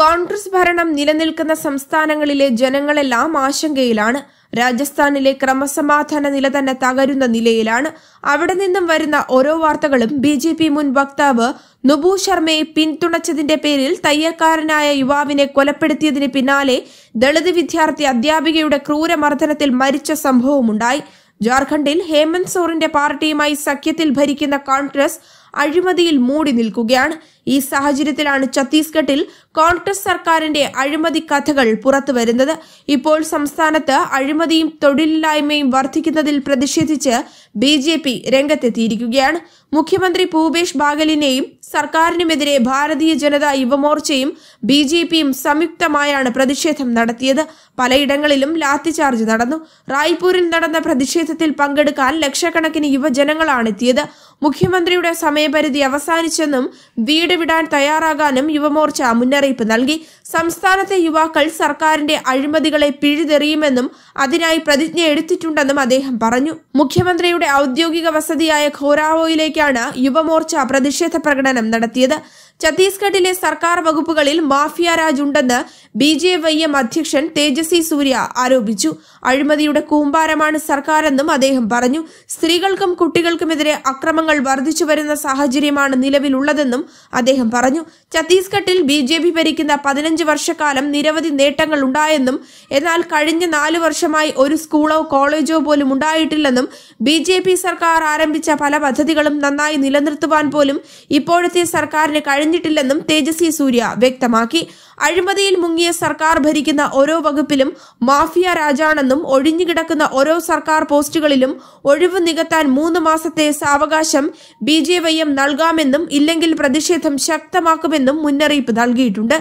കോൺഗ്രസ് ഭരണം നിലനിൽക്കുന്ന സംസ്ഥാനങ്ങളിലെ ജനങ്ങളെല്ലാം ആശങ്കയിലാണ് രാജസ്ഥാനിലെ ക്രമസമാധാന നില തന്നെ തകരുന്ന നിലയിലാണ് അവിടെ നിന്നും വരുന്ന ഓരോ വാർത്തകളും ബി ജെ പി മുൻ വക്താവ് നുബു ശർമ്മയെ പിന്തുണച്ചതിന്റെ പേരിൽ തയ്യക്കാരനായ യുവാവിനെ കൊലപ്പെടുത്തിയതിന് പിന്നാലെ ദളിത് വിദ്യാർത്ഥി അധ്യാപികയുടെ ക്രൂരമർദ്ദനത്തിൽ മരിച്ച സംഭവമുണ്ടായി ജാർഖണ്ഡിൽ ഹേമന്ത് സോറിന്റെ പാർട്ടിയുമായി സഖ്യത്തിൽ ഭരിക്കുന്ന കോൺഗ്രസ് അഴിമതിയിൽ മൂടി നിൽക്കുകയാണ് ഈ സാഹചര്യത്തിലാണ് ഛത്തീസ്ഗഡിൽ കോൺഗ്രസ് സർക്കാരിന്റെ അഴിമതി കഥകൾ പുറത്തു വരുന്നത് ഇപ്പോൾ സംസ്ഥാനത്ത് അഴിമതിയും തൊഴിലില്ലായ്മയും വർദ്ധിക്കുന്നതിൽ പ്രതിഷേധിച്ച് ബി ജെ പി രംഗത്തെത്തിയിരിക്കുകയാണ് മുഖ്യമന്ത്രി ഭൂപേഷ് ബാഗലിനെയും സർക്കാരിനുമെതിരെ ഭാരതീയ ജനതാ യുവമോർച്ചയും ബി ജെ പിയും സംയുക്തമായാണ് പ്രതിഷേധം നടത്തിയത് പലയിടങ്ങളിലും ലാത്തിചാർജ് നടന്നു റായ്പൂരിൽ നടന്ന പ്രതിഷേധത്തിൽ പങ്കെടുക്കാൻ ലക്ഷക്കണക്കിന് യുവജനങ്ങളാണ് എത്തിയത് മുഖ്യമന്ത്രിയുടെ സമയപരിധി അവസാനിച്ചെന്നും വീട് വിടാൻ തയ്യാറാകാനും യുവമോർച്ച മുന്നറിയിപ്പ് നൽകി സംസ്ഥാനത്തെ യുവാക്കൾ സർക്കാരിന്റെ അഴിമതികളെ പിഴുതെറിയുമെന്നും അതിനായി പ്രതിജ്ഞ എടുത്തിട്ടുണ്ടെന്നും അദ്ദേഹം പറഞ്ഞു മുഖ്യമന്ത്രിയുടെ ജില്ലയുടെ ഔദ്യോഗിക വസതിയായ ഖോറാവോയിലേക്കാണ് യുവമോർച്ച പ്രതിഷേധ പ്രകടനം നടത്തിയത് ഛത്തീസ്ഗഡിലെ സർക്കാർ വകുപ്പുകളിൽ മാഫിയ രാജ് ഉണ്ടെന്ന് ബി ജെ വൈ എം അധ്യക്ഷൻ തേജസ്വി സൂര്യ ആരോപിച്ചു അഴിമതിയുടെ കൂമ്പാരമാണ് സർക്കാരെന്നും അദ്ദേഹം പറഞ്ഞു സ്ത്രീകൾക്കും കുട്ടികൾക്കുമെതിരെ അക്രമങ്ങൾ വർദ്ധിച്ചു വരുന്ന സാഹചര്യമാണ് നിലവിലുള്ളതെന്നും അദ്ദേഹം പറഞ്ഞു ഛത്തീസ്ഗഡിൽ ബി ജെ പി ഭരിക്കുന്ന പതിനഞ്ച് വർഷക്കാലം നിരവധി നേട്ടങ്ങൾ ഉണ്ടായെന്നും എന്നാൽ കഴിഞ്ഞ നാല് വർഷമായി ഒരു സ്കൂളോ കോളേജോ പോലും ഉണ്ടായിട്ടില്ലെന്നും ബി ജെ പി സർക്കാർ ആരംഭിച്ച പല പദ്ധതികളും നന്നായി നിലനിർത്തുവാൻ പോലും ഇപ്പോഴത്തെ സർക്കാരിന് കഴിഞ്ഞിട്ടില്ലെന്നും തേജസ്വി സൂര്യ വ്യക്തമാക്കി അഴിമതിയിൽ മുങ്ങിയ സർക്കാർ ഭരിക്കുന്ന ഓരോ വകുപ്പിലും മാഫിയ രാജാണെന്നും ഒഴിഞ്ഞുകിടക്കുന്ന ഓരോ സർക്കാർ പോസ്റ്റുകളിലും ഒഴിവ് നികത്താൻ മൂന്ന് മാസത്തെ സാവകാശം ബി ജെ വൈ എം നൽകാമെന്നും ഇല്ലെങ്കിൽ പ്രതിഷേധം ശക്തമാക്കുമെന്നും മുന്നറിയിപ്പ് നൽകിയിട്ടുണ്ട്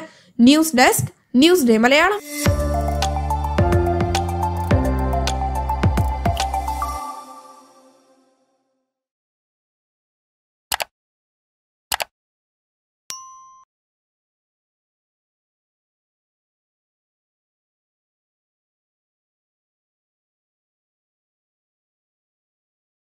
news desk news day Malayalam